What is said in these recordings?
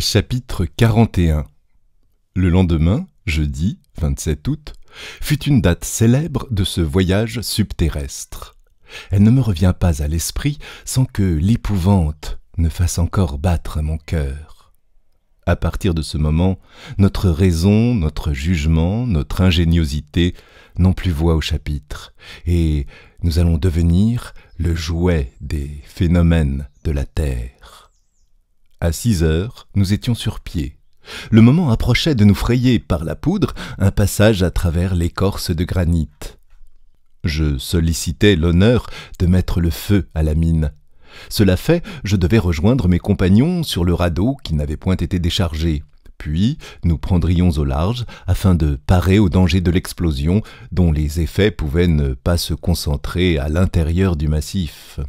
Chapitre 41 Le lendemain, jeudi 27 août, fut une date célèbre de ce voyage subterrestre. Elle ne me revient pas à l'esprit sans que l'épouvante ne fasse encore battre mon cœur. À partir de ce moment, notre raison, notre jugement, notre ingéniosité n'ont plus voix au chapitre, et nous allons devenir le jouet des phénomènes de la Terre. À six heures, nous étions sur pied. Le moment approchait de nous frayer par la poudre un passage à travers l'écorce de granit. Je sollicitais l'honneur de mettre le feu à la mine. Cela fait, je devais rejoindre mes compagnons sur le radeau qui n'avait point été déchargé. Puis nous prendrions au large afin de parer au danger de l'explosion dont les effets pouvaient ne pas se concentrer à l'intérieur du massif.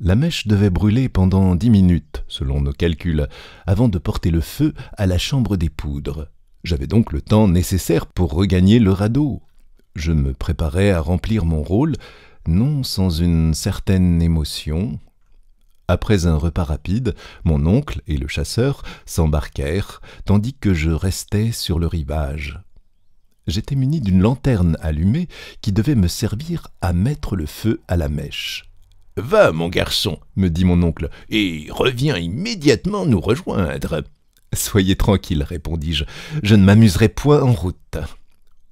La mèche devait brûler pendant dix minutes, selon nos calculs, avant de porter le feu à la chambre des poudres. J'avais donc le temps nécessaire pour regagner le radeau. Je me préparais à remplir mon rôle, non sans une certaine émotion. Après un repas rapide, mon oncle et le chasseur s'embarquèrent, tandis que je restais sur le rivage. J'étais muni d'une lanterne allumée qui devait me servir à mettre le feu à la mèche. Va, mon garçon, me dit mon oncle, et reviens immédiatement nous rejoindre. Soyez tranquille, répondis-je, je ne m'amuserai point en route.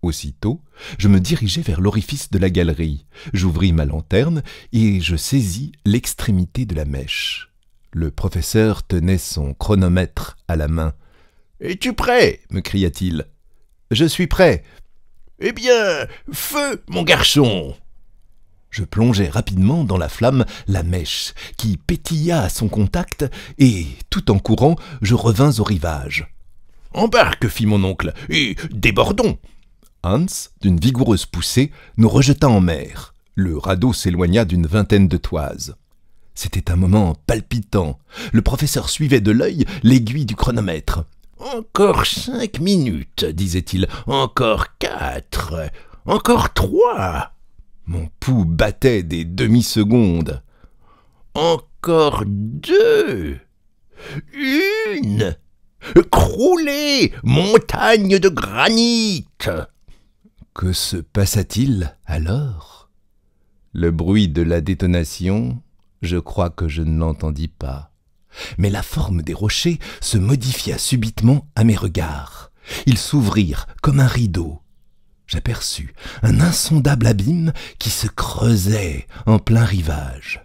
Aussitôt, je me dirigeai vers l'orifice de la galerie. J'ouvris ma lanterne et je saisis l'extrémité de la mèche. Le professeur tenait son chronomètre à la main. Es-tu prêt me cria-t-il. Je suis prêt. Eh bien, feu, mon garçon je plongeai rapidement dans la flamme la mèche, qui pétilla à son contact, et, tout en courant, je revins au rivage. Embarque, fit mon oncle, et débordons. Hans, d'une vigoureuse poussée, nous rejeta en mer. Le radeau s'éloigna d'une vingtaine de toises. C'était un moment palpitant. Le professeur suivait de l'œil l'aiguille du chronomètre. Encore cinq minutes, disait-il. Encore quatre. Encore trois. Mon pouls battait des demi-secondes. Encore deux Une Croulez, montagne de granit Que se passa-t-il alors Le bruit de la détonation, je crois que je ne l'entendis pas. Mais la forme des rochers se modifia subitement à mes regards. Ils s'ouvrirent comme un rideau j'aperçus un insondable abîme qui se creusait en plein rivage.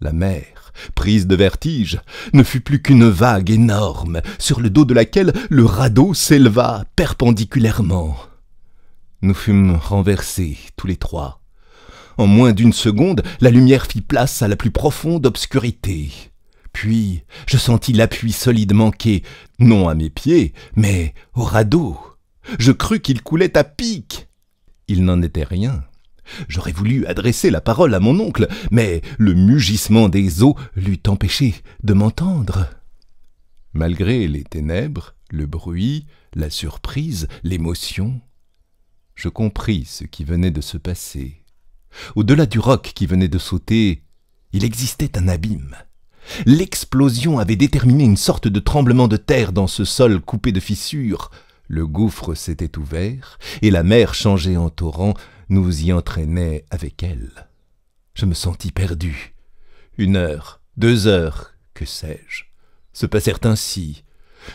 La mer, prise de vertige, ne fut plus qu'une vague énorme, sur le dos de laquelle le radeau s'éleva perpendiculairement. Nous fûmes renversés tous les trois. En moins d'une seconde, la lumière fit place à la plus profonde obscurité. Puis, je sentis l'appui solide manquer, non à mes pieds, mais au radeau. Je crus qu'il coulait à pic. Il n'en était rien. J'aurais voulu adresser la parole à mon oncle, mais le mugissement des eaux l'eût empêché de m'entendre. Malgré les ténèbres, le bruit, la surprise, l'émotion, je compris ce qui venait de se passer. Au-delà du roc qui venait de sauter, il existait un abîme. L'explosion avait déterminé une sorte de tremblement de terre dans ce sol coupé de fissures. Le gouffre s'était ouvert, et la mer, changée en torrent, nous y entraînait avec elle. Je me sentis perdu. Une heure, deux heures, que sais-je, se passèrent ainsi.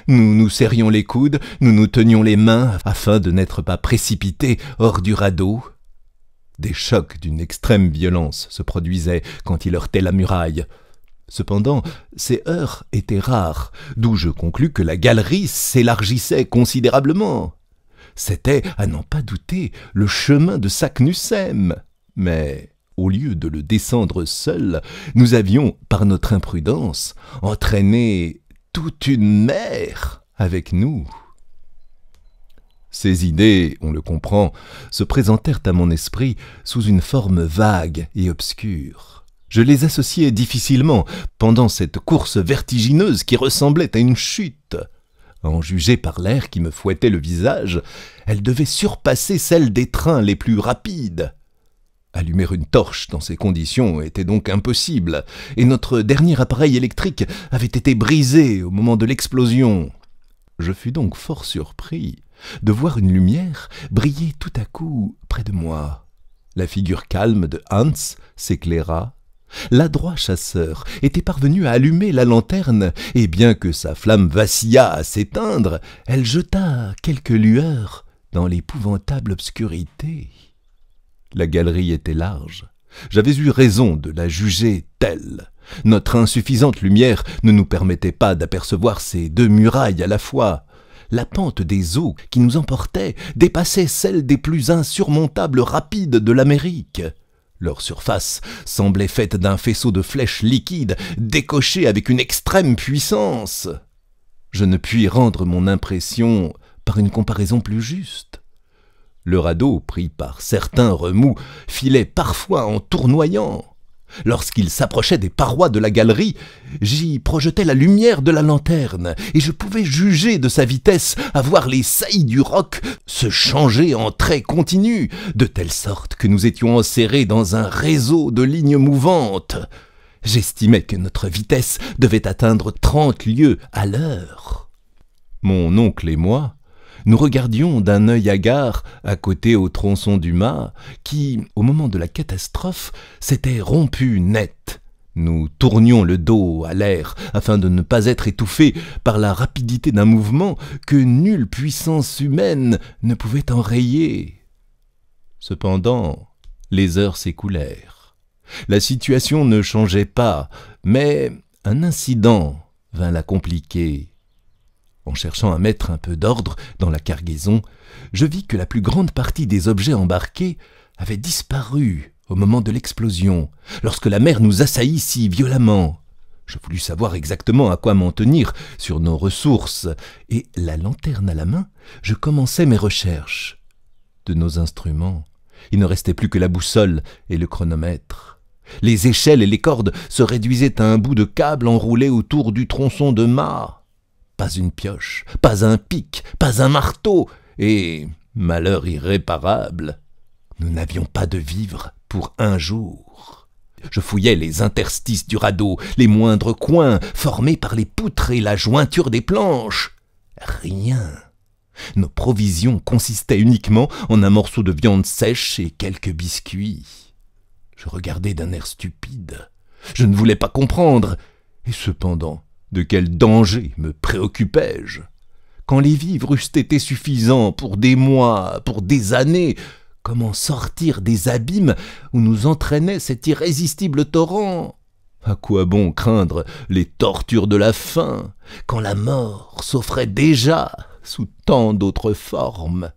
Nous nous serrions les coudes, nous nous tenions les mains afin de n'être pas précipités hors du radeau. Des chocs d'une extrême violence se produisaient quand il heurtait la muraille. Cependant, ces heures étaient rares, d'où je conclus que la galerie s'élargissait considérablement. C'était, à n'en pas douter, le chemin de Saknussem. Mais, au lieu de le descendre seul, nous avions, par notre imprudence, entraîné toute une mer avec nous. Ces idées, on le comprend, se présentèrent à mon esprit sous une forme vague et obscure. Je les associais difficilement pendant cette course vertigineuse qui ressemblait à une chute. en juger par l'air qui me fouettait le visage, elle devait surpasser celle des trains les plus rapides. Allumer une torche dans ces conditions était donc impossible, et notre dernier appareil électrique avait été brisé au moment de l'explosion. Je fus donc fort surpris de voir une lumière briller tout à coup près de moi. La figure calme de Hans s'éclaira l'adroit chasseur était parvenu à allumer la lanterne, et bien que sa flamme vacillât à s'éteindre, elle jeta quelques lueurs dans l'épouvantable obscurité. La galerie était large. J'avais eu raison de la juger telle. Notre insuffisante lumière ne nous permettait pas d'apercevoir ces deux murailles à la fois. La pente des eaux qui nous emportaient dépassait celle des plus insurmontables rapides de l'Amérique. Leur surface semblait faite d'un faisceau de flèches liquides décochées avec une extrême puissance. Je ne puis rendre mon impression par une comparaison plus juste. Le radeau, pris par certains remous, filait parfois en tournoyant. Lorsqu'il s'approchait des parois de la galerie, j'y projetais la lumière de la lanterne, et je pouvais juger de sa vitesse, à voir les saillies du roc se changer en traits continus, de telle sorte que nous étions enserrés dans un réseau de lignes mouvantes. J'estimais que notre vitesse devait atteindre trente lieues à l'heure. Mon oncle et moi nous regardions d'un œil hagard, à côté au tronçon du mât, qui, au moment de la catastrophe, s'était rompu net. Nous tournions le dos à l'air afin de ne pas être étouffés par la rapidité d'un mouvement que nulle puissance humaine ne pouvait enrayer. Cependant, les heures s'écoulèrent. La situation ne changeait pas, mais un incident vint la compliquer. En cherchant à mettre un peu d'ordre dans la cargaison, je vis que la plus grande partie des objets embarqués avaient disparu au moment de l'explosion, lorsque la mer nous assaillit si violemment. Je voulus savoir exactement à quoi m'en tenir sur nos ressources, et la lanterne à la main, je commençai mes recherches. De nos instruments, il ne restait plus que la boussole et le chronomètre. Les échelles et les cordes se réduisaient à un bout de câble enroulé autour du tronçon de mât pas une pioche, pas un pic, pas un marteau, et, malheur irréparable, nous n'avions pas de vivres pour un jour. Je fouillais les interstices du radeau, les moindres coins formés par les poutres et la jointure des planches. Rien. Nos provisions consistaient uniquement en un morceau de viande sèche et quelques biscuits. Je regardais d'un air stupide. Je ne voulais pas comprendre, et cependant de quel danger me préoccupais-je Quand les vivres eussent été suffisants pour des mois, pour des années, comment sortir des abîmes où nous entraînait cet irrésistible torrent À quoi bon craindre les tortures de la faim, quand la mort s'offrait déjà sous tant d'autres formes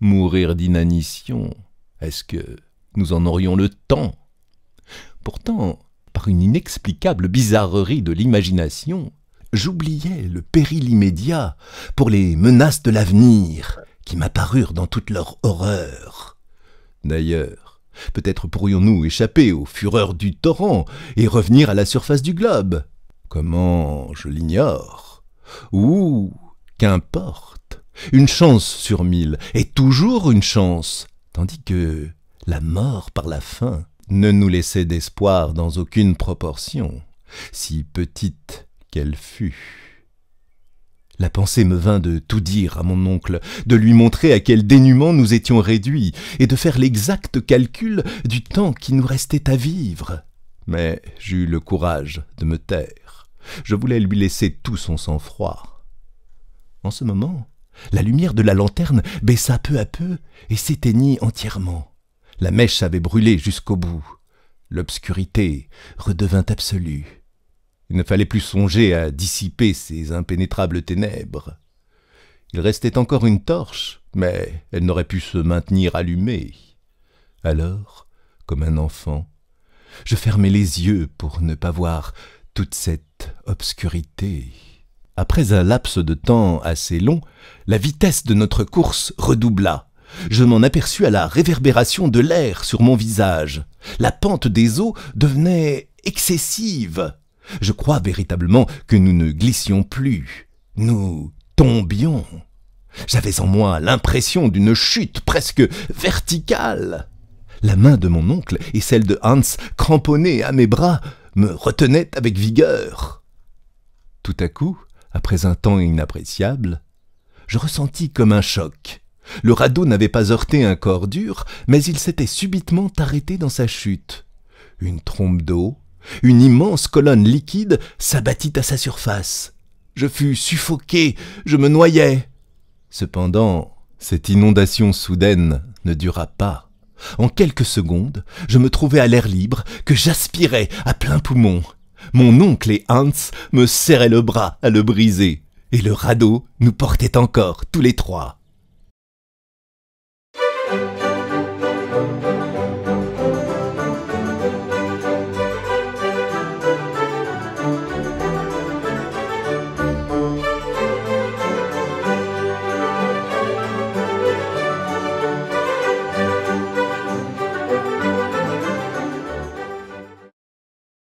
Mourir d'inanition, est-ce que nous en aurions le temps Pourtant, une inexplicable bizarrerie de l'imagination, j'oubliais le péril immédiat pour les menaces de l'avenir qui m'apparurent dans toute leur horreur. D'ailleurs, peut-être pourrions-nous échapper aux fureurs du torrent et revenir à la surface du globe. Comment, je l'ignore. Ou, qu'importe, une chance sur mille est toujours une chance, tandis que la mort par la faim ne nous laissait d'espoir dans aucune proportion, si petite qu'elle fût. La pensée me vint de tout dire à mon oncle, de lui montrer à quel dénuement nous étions réduits, et de faire l'exact calcul du temps qui nous restait à vivre. Mais j'eus le courage de me taire. Je voulais lui laisser tout son sang-froid. En ce moment, la lumière de la lanterne baissa peu à peu et s'éteignit entièrement. La mèche avait brûlé jusqu'au bout. L'obscurité redevint absolue. Il ne fallait plus songer à dissiper ces impénétrables ténèbres. Il restait encore une torche, mais elle n'aurait pu se maintenir allumée. Alors, comme un enfant, je fermais les yeux pour ne pas voir toute cette obscurité. Après un laps de temps assez long, la vitesse de notre course redoubla. Je m'en aperçus à la réverbération de l'air sur mon visage. La pente des eaux devenait excessive. Je crois véritablement que nous ne glissions plus. Nous tombions. J'avais en moi l'impression d'une chute presque verticale. La main de mon oncle et celle de Hans, cramponnée à mes bras, me retenaient avec vigueur. Tout à coup, après un temps inappréciable, je ressentis comme un choc. Le radeau n'avait pas heurté un corps dur, mais il s'était subitement arrêté dans sa chute. Une trompe d'eau, une immense colonne liquide s'abattit à sa surface. Je fus suffoqué, je me noyais. Cependant, cette inondation soudaine ne dura pas. En quelques secondes, je me trouvais à l'air libre, que j'aspirais à plein poumon. Mon oncle et Hans me serraient le bras à le briser, et le radeau nous portait encore tous les trois. you